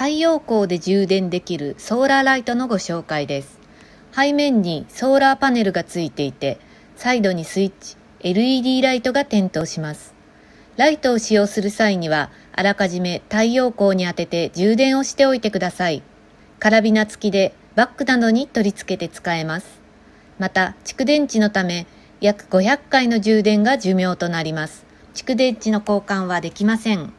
太陽光で充電できるソーラーライトのご紹介です。背面にソーラーパネルがついていて、サイドにスイッチ、LED ライトが点灯します。ライトを使用する際には、あらかじめ太陽光に当てて充電をしておいてください。カラビナ付きでバッグなどに取り付けて使えます。また、蓄電池のため、約500回の充電が寿命となります。蓄電池の交換はできません。